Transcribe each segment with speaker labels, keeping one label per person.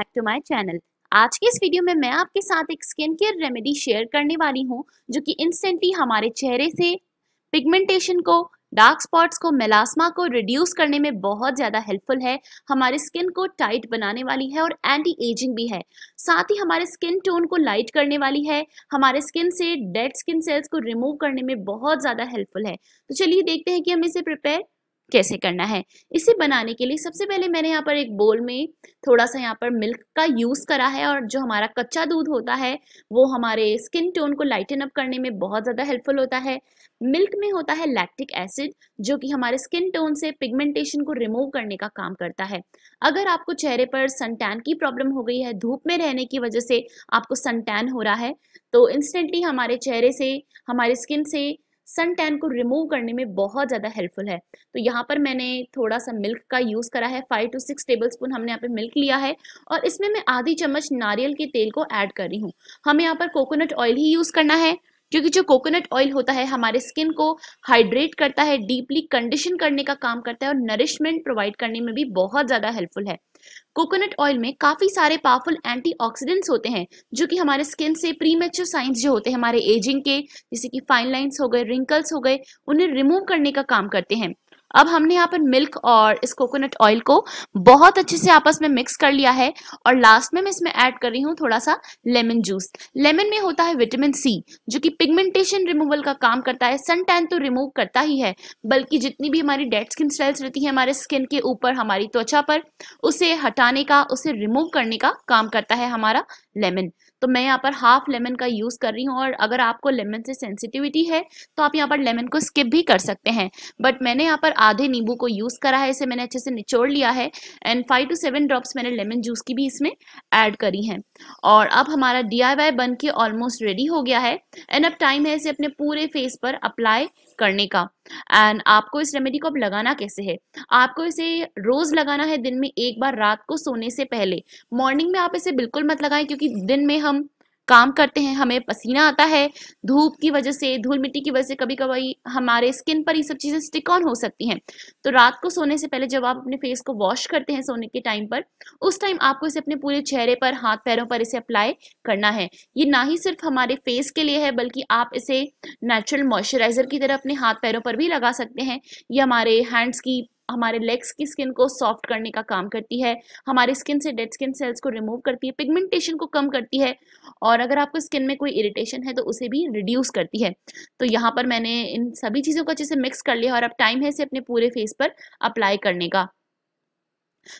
Speaker 1: back to my channel आज के इस वीडियो में मैं आपके साथ एक स्किन केयर रेमेडी शेयर करने वाली हूं जो कि इंस्टेंटली हमारे चेहरे से पिगमेंटेशन को डार्क स्पॉट्स को मेलास्मा को रिड्यूस करने में बहुत ज़्यादा हेल्पफुल है हमारे स्किन को टाइट बनाने वाली है और एंटी एजिंग भी है साथ ही हमारे स्किन टोन को लाइट करने वाली है हमारे स्किन से डेड स्किन सेल्स को रिमूव करने में बहुत ज़्यादा हेल्पफुल है तो चलिए देखते हैं कि हम इसे प्रिपेयर कैसे करना है इसे बनाने के लिए सबसे पहले मैंने यहाँ पर एक बोल में थोड़ा सा यहाँ पर मिल्क का यूज़ करा है और जो हमारा कच्चा दूध होता है वो हमारे स्किन टोन को लाइटन अप करने में बहुत ज़्यादा हेल्पफुल होता है मिल्क में होता है लैक्टिक एसिड जो कि हमारे स्किन टोन से पिगमेंटेशन को रिमूव करने का काम करता है अगर आपको चेहरे पर सनटैन की प्रॉब्लम हो गई है धूप में रहने की वजह से आपको सनटैन हो रहा है तो इंस्टेंटली हमारे चेहरे से हमारे स्किन से सन टैन को रिमूव करने में बहुत ज़्यादा हेल्पफुल है तो यहाँ पर मैंने थोड़ा सा मिल्क का यूज़ करा है five to six tablespoon हमने यहाँ पे मिल्क लिया है और इसमें मैं आधी चम्मच नारियल के तेल को ऐड कर रही हूँ हमें यहाँ पर कोकोनट ऑयल ही यूज़ करना है क्योंकि जो कोकोनट ऑयल होता है हमारे स्किन को हाइड्रेट करता है डीपली कंडीशन करने का काम करता है और नरिशमेंट प्रोवाइड करने में भी बहुत ज़्यादा हेल्पफुल है कोकोनट ऑयल में काफ़ी सारे पावरफुल एंटीऑक्सीडेंट्स होते हैं जो कि हमारे स्किन से प्री मेच्योर साइंस जो होते हैं हमारे एजिंग के जैसे कि फाइन लाइन्स हो गए रिंकल्स हो गए उन्हें रिमूव करने का काम करते हैं अब हमने यहाँ पर मिल्क और इस कोकोनट ऑयल को बहुत अच्छे से आपस में मिक्स कर लिया है और लास्ट में मैं इसमें ऐड कर रही हूँ थोड़ा सा लेमन जूस लेमन में होता है विटामिन सी जो कि पिगमेंटेशन रिमूवल का काम करता है सन टैन तो रिमूव करता ही है बल्कि जितनी भी हमारी डेड स्किन सेल्स रहती है हमारे स्किन के ऊपर हमारी त्वचा पर उसे हटाने का उसे रिमूव करने का काम करता है हमारा लेमन तो मैं यहाँ पर हाफ लेमन का यूज़ कर रही हूँ और अगर आपको लेमन से सेंसिटिविटी है तो आप यहाँ पर लेमन को स्किप भी कर सकते हैं बट मैंने यहाँ पर आधे नींबू को यूज़ करा है इसे मैंने अच्छे से निचोड़ लिया है and five to seven drops मैंने लेमन जूस की भी इसमें ऐड करी हैं और अब हमारा डी बन के ऑलमोस्ट रेडी हो गया है एंड अब टाइम है इसे अपने पूरे फेस पर अप्लाई करने का एंड आपको इस रेमेडी को अब लगाना कैसे है आपको इसे रोज लगाना है दिन में एक बार रात को सोने से पहले मॉर्निंग में आप इसे बिल्कुल मत लगाएं क्योंकि दिन में हम काम करते हैं हमें पसीना आता है धूप की वजह से धूल मिट्टी की वजह से कभी कभी हमारे स्किन पर ये सब चीज़ें स्टिक ऑन हो सकती हैं तो रात को सोने से पहले जब आप अपने फेस को वॉश करते हैं सोने के टाइम पर उस टाइम आपको इसे अपने पूरे चेहरे पर हाथ पैरों पर इसे अप्लाई करना है ये ना ही सिर्फ हमारे फेस के लिए है बल्कि आप इसे नेचुरल मॉइस्चराइजर की तरह अपने हाथ पैरों पर भी लगा सकते हैं ये हमारे हैंड्स की हमारे लेग्स की स्किन को सॉफ्ट करने का काम करती है हमारे स्किन से डेड स्किन सेल्स को रिमूव करती है पिगमेंटेशन को कम करती है और अगर आपको स्किन में कोई इरिटेशन है तो उसे भी रिड्यूस करती है तो यहाँ पर मैंने इन सभी चीज़ों को अच्छे से मिक्स कर लिया और अब टाइम है इसे अपने पूरे फेस पर अप्लाई करने का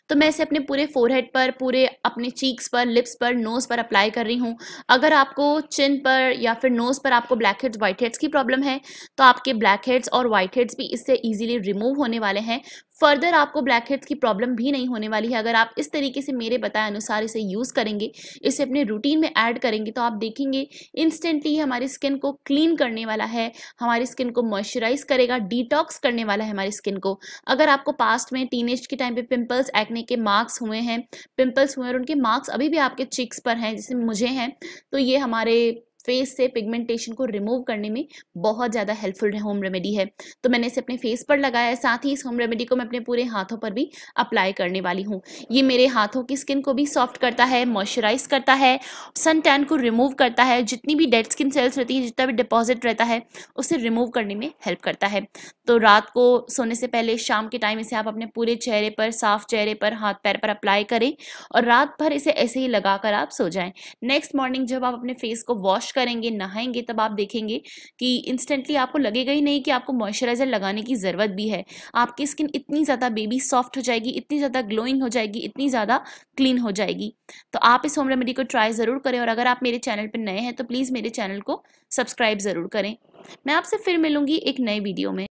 Speaker 1: तो मैं इसे अपने पूरे फोरहेड पर पूरे अपने चीक्स पर लिप्स पर नोज़ पर अप्लाई कर रही हूँ अगर आपको चिन पर या फिर नोज़ पर आपको ब्लैक हेड्स व्हाइट हेड्स की प्रॉब्लम है तो आपके ब्लैक हेड्स और व्हाइट हेड्स भी इससे ईजिली रिमूव होने वाले हैं फर्दर आपको ब्लैक हेड्स की प्रॉब्लम भी नहीं होने वाली है अगर आप इस तरीके से मेरे बताए अनुसार इसे यूज़ करेंगे इसे अपने रूटीन में ऐड करेंगे तो आप देखेंगे इंस्टेंटली हमारी स्किन को क्लीन करने वाला है हमारी स्किन को मॉइस्चराइज करेगा डिटॉक्स करने वाला है हमारी स्किन को अगर आपको पास्ट में टीन के टाइम पर पिम्पल्स एक्ने के मार्क्स हुए हैं पिम्पल्स हुए और उनके मार्क्स अभी भी आपके चिक्स पर हैं जैसे मुझे हैं तो ये हमारे फेस से पिगमेंटेशन को रिमूव करने में बहुत ज़्यादा हेल्पफुल होम रेमेडी है तो मैंने इसे अपने फेस पर लगाया है साथ ही इस होम रेमेडी को मैं अपने पूरे हाथों पर भी अप्लाई करने वाली हूँ ये मेरे हाथों की स्किन को भी सॉफ्ट करता है मॉइस्चराइज करता है सन टैन को रिमूव करता है जितनी भी डेड स्किन सेल्स रहती है जितना भी डिपॉजिट रहता है उसे रिमूव करने में हेल्प करता है तो रात को सोने से पहले शाम के टाइम इसे आप अपने पूरे चेहरे पर साफ चेहरे पर हाथ पैर पर अप्लाई करें और रात भर इसे ऐसे ही लगा कर आप सो जाएं नेक्स्ट मॉर्निंग जब आप अपने फेस को वॉश करेंगे नहाएंगे तब आप देखेंगे कि इंस्टेंटली आपको लगेगा ही नहीं कि आपको मॉइस्चराइजर लगाने की ज़रूरत भी है आपकी स्किन इतनी ज़्यादा बेबी सॉफ्ट हो जाएगी इतनी ज़्यादा ग्लोइंग हो जाएगी इतनी ज़्यादा क्लीन हो जाएगी तो आप इस होम रेमेडी को ट्राई ज़रूर करें और अगर आप मेरे चैनल पर नए हैं तो प्लीज़ मेरे चैनल को सब्सक्राइब ज़रूर करें मैं आपसे फिर मिलूंगी एक नए वीडियो में